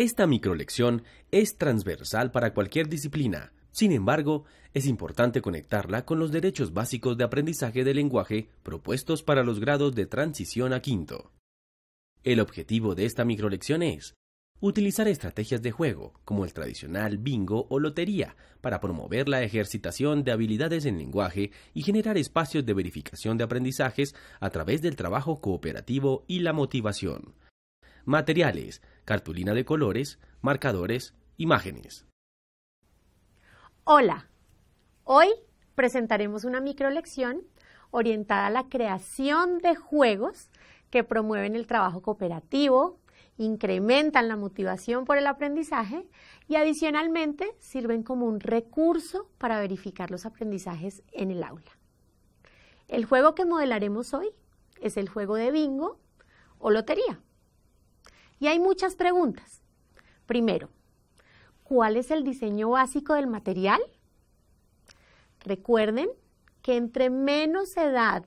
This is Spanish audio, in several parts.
Esta microlección es transversal para cualquier disciplina. Sin embargo, es importante conectarla con los derechos básicos de aprendizaje del lenguaje propuestos para los grados de transición a quinto. El objetivo de esta microlección es utilizar estrategias de juego, como el tradicional bingo o lotería, para promover la ejercitación de habilidades en lenguaje y generar espacios de verificación de aprendizajes a través del trabajo cooperativo y la motivación. Materiales cartulina de colores, marcadores, imágenes. Hola, hoy presentaremos una microlección orientada a la creación de juegos que promueven el trabajo cooperativo, incrementan la motivación por el aprendizaje y adicionalmente sirven como un recurso para verificar los aprendizajes en el aula. El juego que modelaremos hoy es el juego de bingo o lotería. Y hay muchas preguntas. Primero, ¿cuál es el diseño básico del material? Recuerden que entre menos edad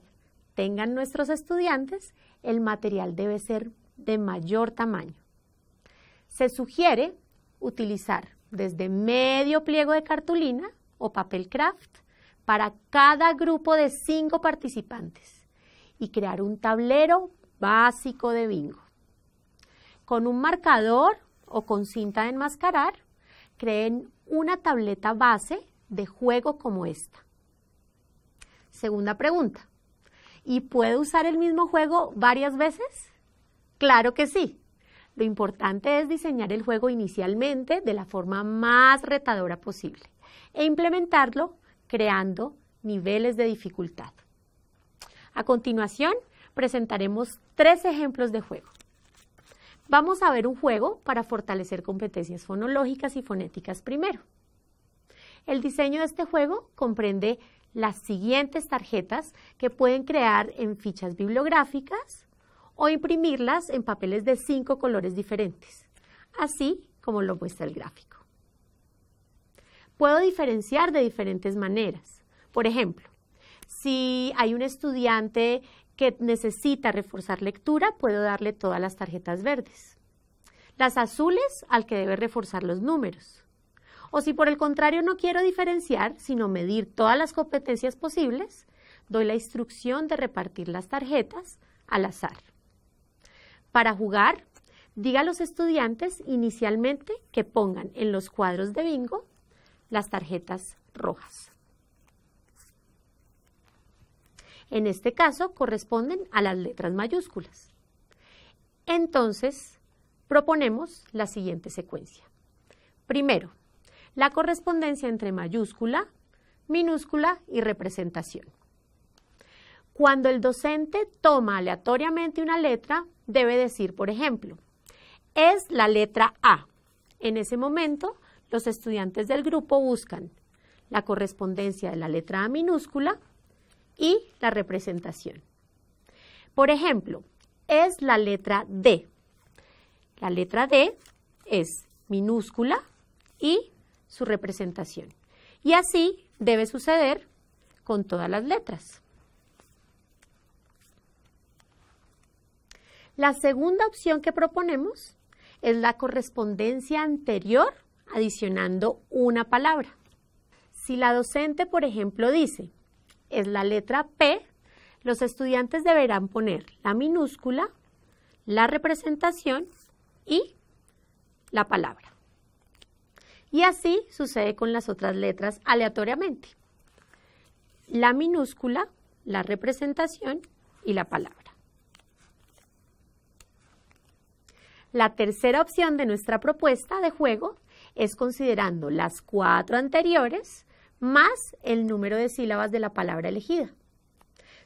tengan nuestros estudiantes, el material debe ser de mayor tamaño. Se sugiere utilizar desde medio pliego de cartulina o papel craft para cada grupo de cinco participantes y crear un tablero básico de bingo. Con un marcador o con cinta de enmascarar, creen una tableta base de juego como esta. Segunda pregunta. ¿Y puedo usar el mismo juego varias veces? Claro que sí. Lo importante es diseñar el juego inicialmente de la forma más retadora posible e implementarlo creando niveles de dificultad. A continuación, presentaremos tres ejemplos de juego. Vamos a ver un juego para fortalecer competencias fonológicas y fonéticas primero. El diseño de este juego comprende las siguientes tarjetas que pueden crear en fichas bibliográficas o imprimirlas en papeles de cinco colores diferentes, así como lo muestra el gráfico. Puedo diferenciar de diferentes maneras. Por ejemplo, si hay un estudiante que necesita reforzar lectura, puedo darle todas las tarjetas verdes. Las azules al que debe reforzar los números. O si por el contrario no quiero diferenciar, sino medir todas las competencias posibles, doy la instrucción de repartir las tarjetas al azar. Para jugar, diga a los estudiantes inicialmente que pongan en los cuadros de bingo las tarjetas rojas. En este caso corresponden a las letras mayúsculas. Entonces, proponemos la siguiente secuencia. Primero, la correspondencia entre mayúscula, minúscula y representación. Cuando el docente toma aleatoriamente una letra, debe decir, por ejemplo, es la letra A. En ese momento, los estudiantes del grupo buscan la correspondencia de la letra A minúscula y la representación. Por ejemplo, es la letra D. La letra D es minúscula y su representación. Y así debe suceder con todas las letras. La segunda opción que proponemos es la correspondencia anterior adicionando una palabra. Si la docente, por ejemplo, dice, es la letra P, los estudiantes deberán poner la minúscula, la representación y la palabra. Y así sucede con las otras letras aleatoriamente. La minúscula, la representación y la palabra. La tercera opción de nuestra propuesta de juego es considerando las cuatro anteriores más el número de sílabas de la palabra elegida.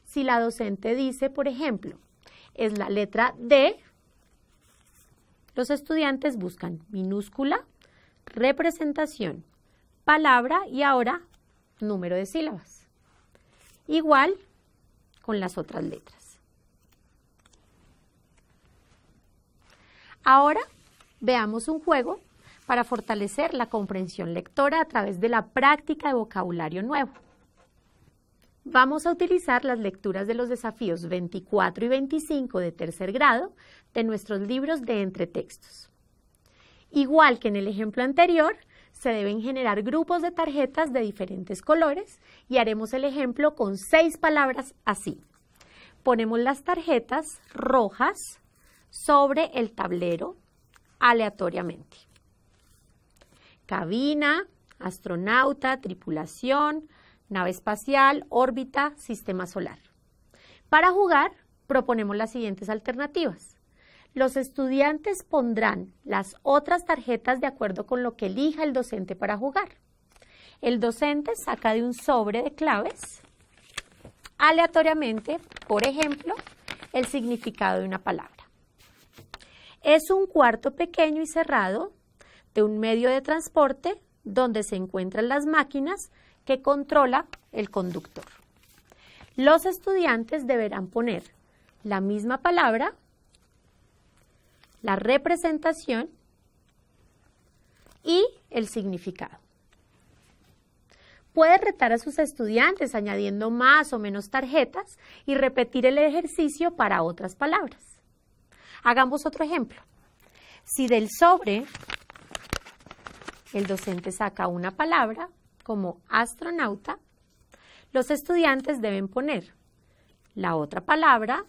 Si la docente dice, por ejemplo, es la letra D, los estudiantes buscan minúscula, representación, palabra y ahora número de sílabas. Igual con las otras letras. Ahora veamos un juego para fortalecer la comprensión lectora a través de la práctica de vocabulario nuevo. Vamos a utilizar las lecturas de los desafíos 24 y 25 de tercer grado de nuestros libros de entretextos. Igual que en el ejemplo anterior, se deben generar grupos de tarjetas de diferentes colores y haremos el ejemplo con seis palabras así. Ponemos las tarjetas rojas sobre el tablero aleatoriamente cabina, astronauta, tripulación, nave espacial, órbita, sistema solar. Para jugar, proponemos las siguientes alternativas. Los estudiantes pondrán las otras tarjetas de acuerdo con lo que elija el docente para jugar. El docente saca de un sobre de claves aleatoriamente, por ejemplo, el significado de una palabra. Es un cuarto pequeño y cerrado un medio de transporte donde se encuentran las máquinas que controla el conductor. Los estudiantes deberán poner la misma palabra, la representación y el significado. Puede retar a sus estudiantes añadiendo más o menos tarjetas y repetir el ejercicio para otras palabras. Hagamos otro ejemplo. Si del sobre el docente saca una palabra como astronauta. Los estudiantes deben poner la otra palabra,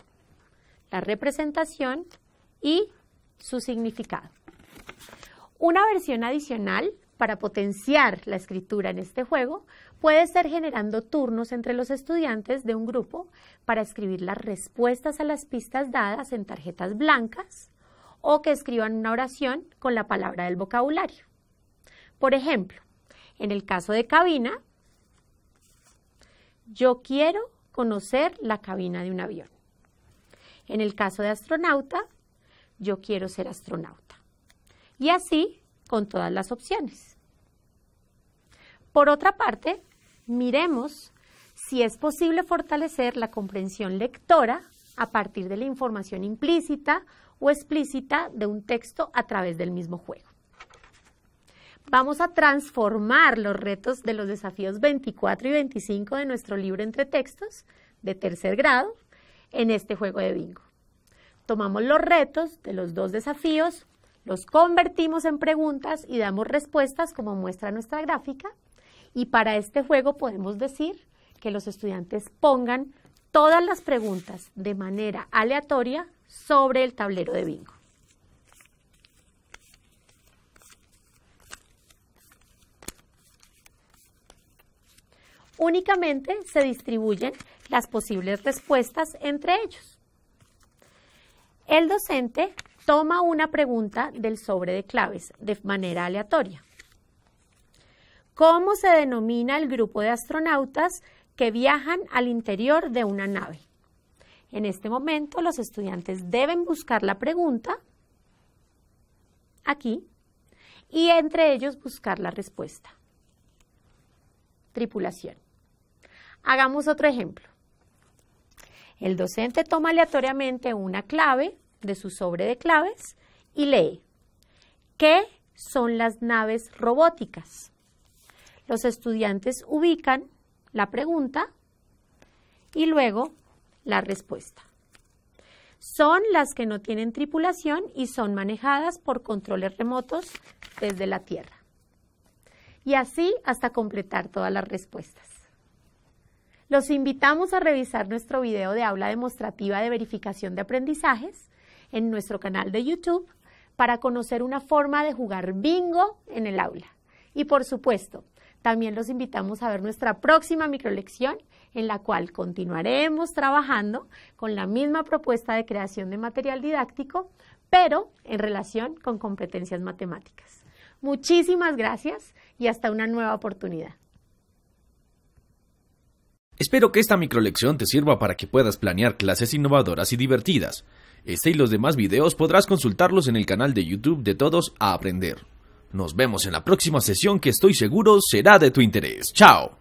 la representación y su significado. Una versión adicional para potenciar la escritura en este juego puede ser generando turnos entre los estudiantes de un grupo para escribir las respuestas a las pistas dadas en tarjetas blancas o que escriban una oración con la palabra del vocabulario. Por ejemplo, en el caso de cabina, yo quiero conocer la cabina de un avión. En el caso de astronauta, yo quiero ser astronauta. Y así con todas las opciones. Por otra parte, miremos si es posible fortalecer la comprensión lectora a partir de la información implícita o explícita de un texto a través del mismo juego. Vamos a transformar los retos de los desafíos 24 y 25 de nuestro libro entre textos de tercer grado en este juego de bingo. Tomamos los retos de los dos desafíos, los convertimos en preguntas y damos respuestas como muestra nuestra gráfica. Y para este juego podemos decir que los estudiantes pongan todas las preguntas de manera aleatoria sobre el tablero de bingo. únicamente se distribuyen las posibles respuestas entre ellos. El docente toma una pregunta del sobre de claves de manera aleatoria. ¿Cómo se denomina el grupo de astronautas que viajan al interior de una nave? En este momento los estudiantes deben buscar la pregunta aquí y entre ellos buscar la respuesta. Tripulación. Hagamos otro ejemplo. El docente toma aleatoriamente una clave de su sobre de claves y lee, ¿qué son las naves robóticas? Los estudiantes ubican la pregunta y luego la respuesta. Son las que no tienen tripulación y son manejadas por controles remotos desde la Tierra. Y así hasta completar todas las respuestas. Los invitamos a revisar nuestro video de aula demostrativa de verificación de aprendizajes en nuestro canal de YouTube para conocer una forma de jugar bingo en el aula. Y por supuesto, también los invitamos a ver nuestra próxima microlección en la cual continuaremos trabajando con la misma propuesta de creación de material didáctico, pero en relación con competencias matemáticas. Muchísimas gracias y hasta una nueva oportunidad. Espero que esta microlección te sirva para que puedas planear clases innovadoras y divertidas. Este y los demás videos podrás consultarlos en el canal de YouTube de Todos a Aprender. Nos vemos en la próxima sesión que estoy seguro será de tu interés. ¡Chao!